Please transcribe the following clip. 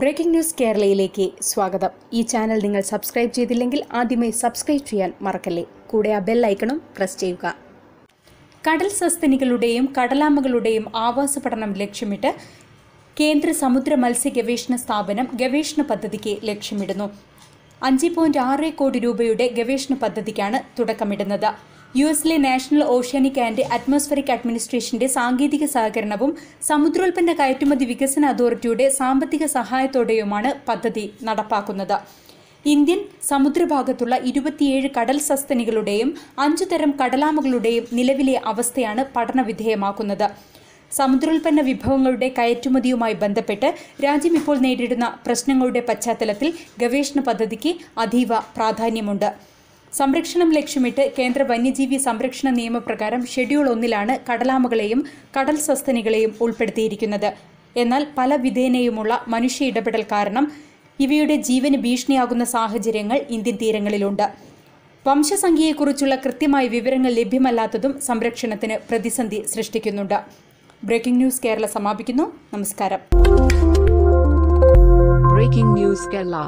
breaking news കേരളയിലേക്ക് സ്വാഗതം ഈ channel നിങ്ങൾ സബ്സ്ക്രൈബ് ചെയ്തില്ലെങ്കിൽ ആദ്യമേ സബ്സ്ക്രൈബ് ചെയ്യാൻ മറക്കല്ലേ കൂടെ ആ ബെൽ ഐക്കണും പ്രസ് ചെയ്യുക കടൽ സസ്തനികളുടെയും കടലാമകളുടെയും ആവാസ പഠനം ലക്ഷ്യമിട്ട് കേന്ദ്ര സമുദ്ര മത്സ്യ ഗവേഷണ സ്ഥാപനം ഗവേഷണ പദ്ധതിക്ക് ലക്ഷ്യമിടുന്നു അഞ്ച് ആറ് കോടി രൂപയുടെ ഗവേഷണ പദ്ധതിക്കാണ് തുടക്കമിടുന്നത് യു എസിലെ നാഷണൽ ഓഷ്യാനിക് ആൻഡ് അറ്റ്മോസ്ഫറിക് അഡ്മിനിസ്ട്രേഷന്റെ സാങ്കേതിക സഹകരണവും സമുദ്രോൽപ്പന്ന കയറ്റുമതി വികസന അതോറിറ്റിയുടെ സാമ്പത്തിക സഹായത്തോടെയുമാണ് പദ്ധതി നടപ്പാക്കുന്നത് ഇന്ത്യൻ സമുദ്രഭാഗത്തുള്ള ഇരുപത്തിയേഴ് കടൽ സസ്തനികളുടെയും അഞ്ചുതരം കടലാമകളുടെയും നിലവിലെ അവസ്ഥയാണ് പഠനവിധേയമാക്കുന്നത് സമുദ്രോൽപ്പന്ന വിഭവങ്ങളുടെ കയറ്റുമതിയുമായി ബന്ധപ്പെട്ട് രാജ്യം ഇപ്പോൾ നേരിടുന്ന പ്രശ്നങ്ങളുടെ പശ്ചാത്തലത്തിൽ ഗവേഷണ പദ്ധതിക്ക് അതീവ പ്രാധാന്യമുണ്ട് സംരക്ഷണം ലക്ഷ്യമിട്ട് കേന്ദ്ര വന്യജീവി സംരക്ഷണ നിയമപ്രകാരം ഷെഡ്യൂൾ ഒന്നിലാണ് കടലാമകളെയും കടൽ സസ്തനികളെയും ഉൾപ്പെടുത്തിയിരിക്കുന്നത് എന്നാൽ പല വിധേനയുമുള്ള മനുഷ്യ ഇടപെടൽ കാരണം ഇവയുടെ ജീവന് ഭീഷണിയാകുന്ന സാഹചര്യങ്ങൾ ഇന്ത്യൻ തീരങ്ങളിലുണ്ട് വംശസംഖ്യയെക്കുറിച്ചുള്ള കൃത്യമായ വിവരങ്ങൾ ലഭ്യമല്ലാത്തതും സംരക്ഷണത്തിന് പ്രതിസന്ധി സൃഷ്ടിക്കുന്നുണ്ട് ബ്രേക്കിംഗ് ന്യൂസ് കേരള സമാപിക്കുന്നു നമസ്കാരം ബ്രേക്കിംഗ് ന്യൂസ് കേരള